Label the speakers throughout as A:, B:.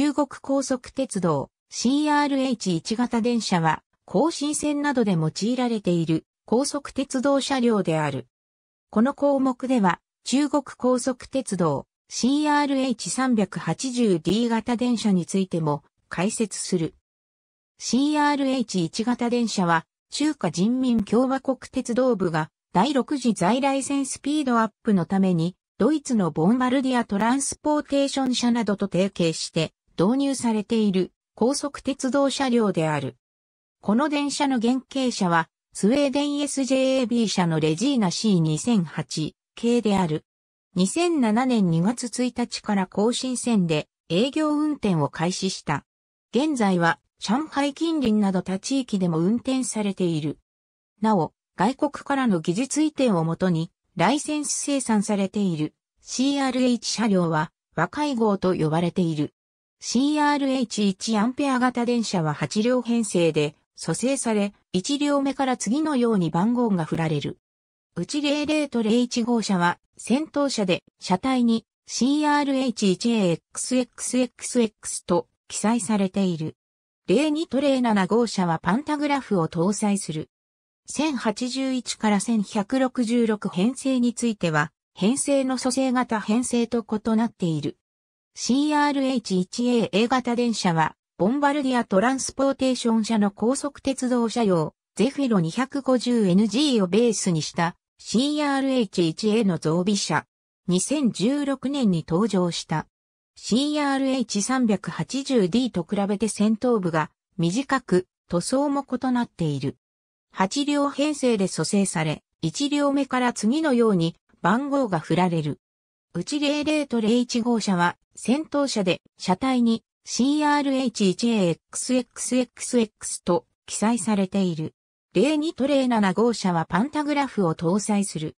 A: 中国高速鉄道 CRH1 型電車は、更新線などで用いられている高速鉄道車両である。この項目では、中国高速鉄道 CRH380D 型電車についても解説する。CRH1 型電車は、中華人民共和国鉄道部が第6次在来線スピードアップのために、ドイツのボンバルディアトランスポーテーション社などと提携して、導入されている高速鉄道車両である。この電車の原型車は、スウェーデン SJAB 社のレジーナ C2008 系である。2007年2月1日から更新線で営業運転を開始した。現在は上海近隣など他地域でも運転されている。なお、外国からの技術移転をもとにライセンス生産されている CRH 車両は和解号と呼ばれている。c r h 1アンペア型電車は8両編成で、蘇生され、1両目から次のように番号が振られる。うち00と01号車は、先頭車で、車体に CRH1AXXXX と記載されている。02と07号車はパンタグラフを搭載する。1081から1166編成については、編成の蘇生型編成と異なっている。CRH1A 型電車は、ボンバルディアトランスポーテーション社の高速鉄道車用、ゼフィロ 250NG をベースにした CRH1A の増備車。2016年に登場した。CRH380D と比べて先頭部が短く、塗装も異なっている。8両編成で組成され、1両目から次のように番号が振られる。内00と01号車は、先頭車で、車体に CRH1AXXXX と記載されている。02と07号車はパンタグラフを搭載する。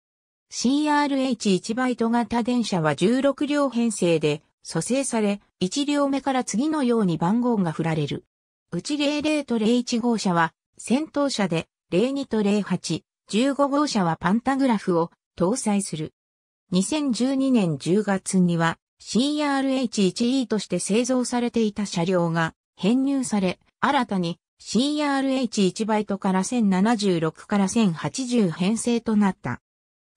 A: CRH1 バイト型電車は16両編成で、蘇生され、1両目から次のように番号が振られる。内00と01号車は、先頭車で、02と08、15号車はパンタグラフを搭載する。2012年10月には CRH1E として製造されていた車両が編入され、新たに CRH1 バイトから1076から1080編成となった。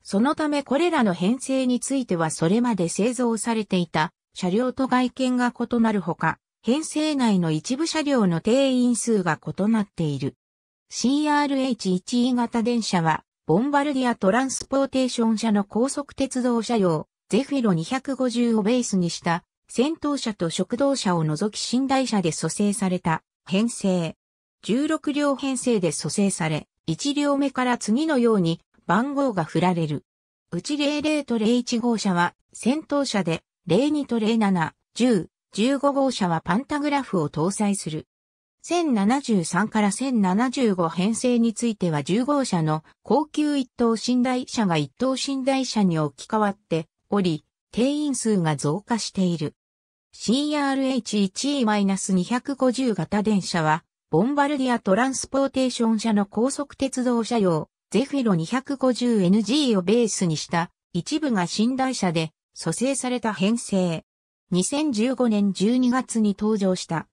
A: そのためこれらの編成についてはそれまで製造されていた車両と外見が異なるほか、編成内の一部車両の定員数が異なっている。CRH1E 型電車はボンバルディア・トランスポーテーション社の高速鉄道車両、ゼフィロ250をベースにした、戦闘車と食堂車を除き寝台車で組成された、編成。16両編成で組成され、1両目から次のように番号が振られる。うち00と01号車は戦闘車で、02と07、10、15号車はパンタグラフを搭載する。1073から1075編成については10号車の高級一等寝台車が一等寝台車に置き換わっており、定員数が増加している。CRH1E-250 型電車は、ボンバルディアトランスポーテーション車の高速鉄道車用、ゼフィロ 250NG をベースにした一部が寝台車で蘇生された編成。2015年12月に登場した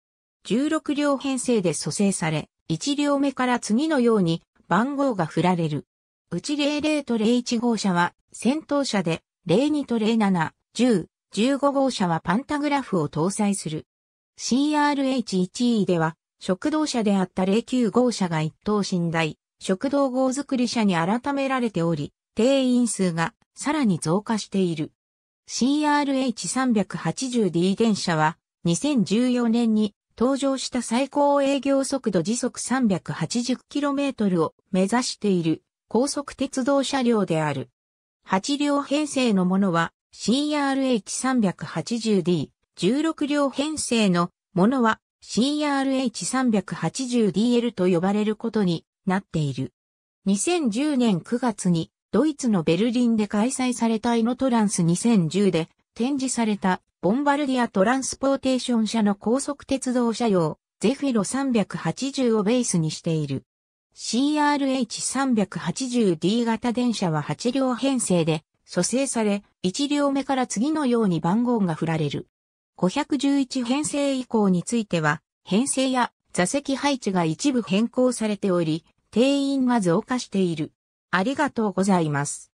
A: 16両編成で蘇生され、1両目から次のように番号が振られる。うち00と01号車は先頭車で、02と07、10、15号車はパンタグラフを搭載する。CRH1E では、食堂車であった09号車が一等寝台、食堂号作り車に改められており、定員数がさらに増加している。CRH380D 電車は2014年に登場した最高営業速度時速 380km を目指している高速鉄道車両である。8両編成のものは CRH380D、16両編成のものは CRH380DL と呼ばれることになっている。2010年9月にドイツのベルリンで開催されたイノトランス2010で展示されたボンバルディア・トランスポーテーション社の高速鉄道車用、ゼフィロ380をベースにしている。CRH380D 型電車は8両編成で、蘇生され、1両目から次のように番号が振られる。511編成以降については、編成や座席配置が一部変更されており、定員が増加している。ありがとうございます。